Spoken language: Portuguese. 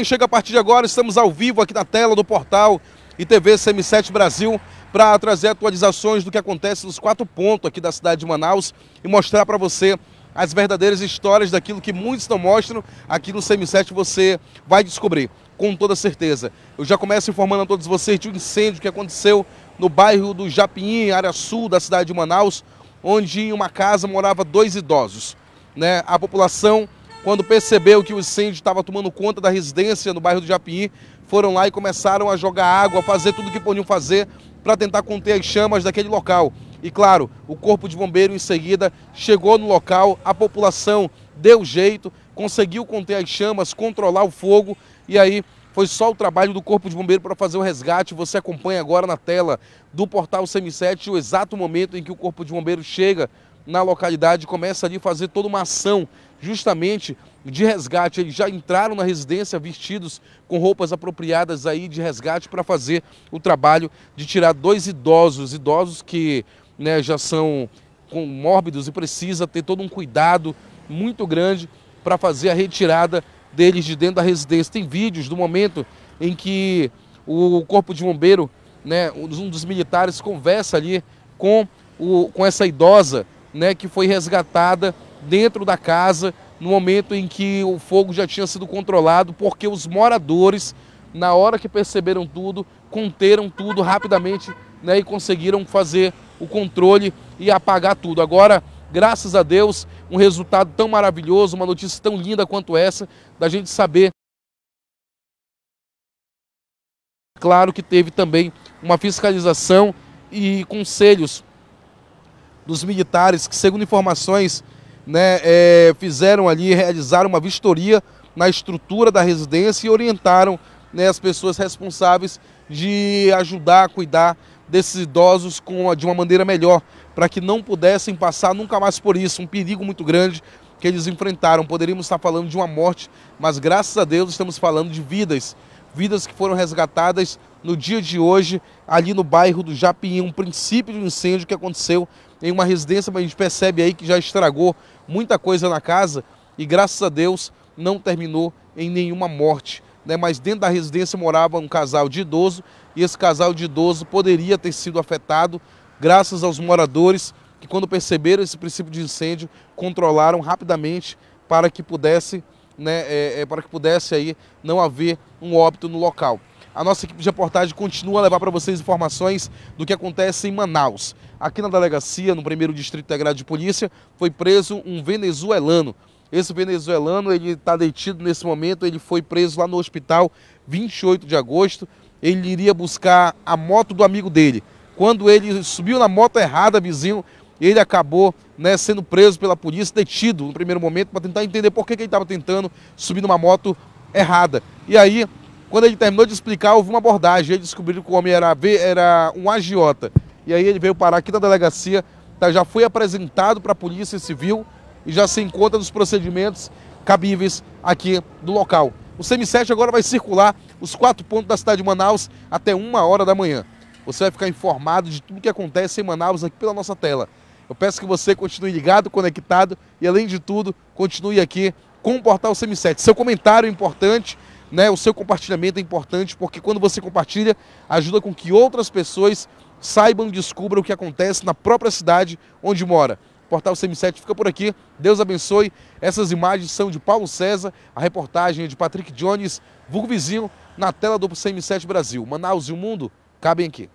Quem chega a partir de agora, estamos ao vivo aqui na tela do portal e TV CM7 Brasil para trazer atualizações do que acontece nos quatro pontos aqui da cidade de Manaus e mostrar para você as verdadeiras histórias daquilo que muitos não mostram. Aqui no CM7 você vai descobrir, com toda certeza. Eu já começo informando a todos vocês de um incêndio que aconteceu no bairro do Japim, área sul da cidade de Manaus, onde em uma casa morava dois idosos. Né? A população quando percebeu que o incêndio estava tomando conta da residência no bairro do Japim, foram lá e começaram a jogar água, a fazer tudo o que podiam fazer para tentar conter as chamas daquele local. E claro, o corpo de bombeiro em seguida chegou no local, a população deu jeito, conseguiu conter as chamas, controlar o fogo e aí foi só o trabalho do Corpo de Bombeiro para fazer o resgate. Você acompanha agora na tela do portal CM7 o exato momento em que o Corpo de Bombeiro chega na localidade, começa ali a fazer toda uma ação justamente de resgate. Eles já entraram na residência vestidos com roupas apropriadas aí de resgate para fazer o trabalho de tirar dois idosos, idosos que né, já são com mórbidos e precisa ter todo um cuidado muito grande para fazer a retirada deles de dentro da residência. Tem vídeos do momento em que o corpo de bombeiro, né, um dos militares conversa ali com, o, com essa idosa né, que foi resgatada dentro da casa no momento em que o fogo já tinha sido controlado, porque os moradores, na hora que perceberam tudo, conteram tudo rapidamente né, e conseguiram fazer o controle e apagar tudo. Agora, graças a Deus, um resultado tão maravilhoso, uma notícia tão linda quanto essa, da gente saber. Claro que teve também uma fiscalização e conselhos dos militares que, segundo informações, né, é, fizeram ali, realizaram uma vistoria na estrutura da residência e orientaram né, as pessoas responsáveis de ajudar a cuidar desses idosos com, de uma maneira melhor, para que não pudessem passar nunca mais por isso, um perigo muito grande que eles enfrentaram. Poderíamos estar falando de uma morte, mas graças a Deus estamos falando de vidas, vidas que foram resgatadas no dia de hoje, ali no bairro do Japim, um princípio de um incêndio que aconteceu em uma residência, mas a gente percebe aí que já estragou muita coisa na casa e graças a Deus não terminou em nenhuma morte. Né? Mas dentro da residência morava um casal de idoso e esse casal de idoso poderia ter sido afetado graças aos moradores que quando perceberam esse princípio de incêndio controlaram rapidamente para que pudesse, né, é, é, para que pudesse aí não haver um óbito no local. A nossa equipe de reportagem continua a levar para vocês informações do que acontece em Manaus. Aqui na delegacia, no primeiro distrito integrado de polícia, foi preso um venezuelano. Esse venezuelano ele está detido nesse momento, ele foi preso lá no hospital 28 de agosto. Ele iria buscar a moto do amigo dele. Quando ele subiu na moto errada, vizinho, ele acabou né, sendo preso pela polícia, detido no primeiro momento, para tentar entender por que, que ele estava tentando subir numa moto errada. E aí quando ele terminou de explicar, houve uma abordagem. Ele descobriu que o homem era, era um agiota. E aí ele veio parar aqui na delegacia, tá, já foi apresentado para a Polícia Civil e já se encontra nos procedimentos cabíveis aqui do local. O CM7 agora vai circular os quatro pontos da cidade de Manaus até uma hora da manhã. Você vai ficar informado de tudo que acontece em Manaus aqui pela nossa tela. Eu peço que você continue ligado, conectado e, além de tudo, continue aqui com o Portal CM7. Seu comentário é importante né, o seu compartilhamento é importante, porque quando você compartilha, ajuda com que outras pessoas saibam e descubram o que acontece na própria cidade onde mora. O Portal CM7 fica por aqui. Deus abençoe. Essas imagens são de Paulo César, a reportagem é de Patrick Jones, vulgo vizinho, na tela do CM7 Brasil. Manaus e o mundo cabem aqui.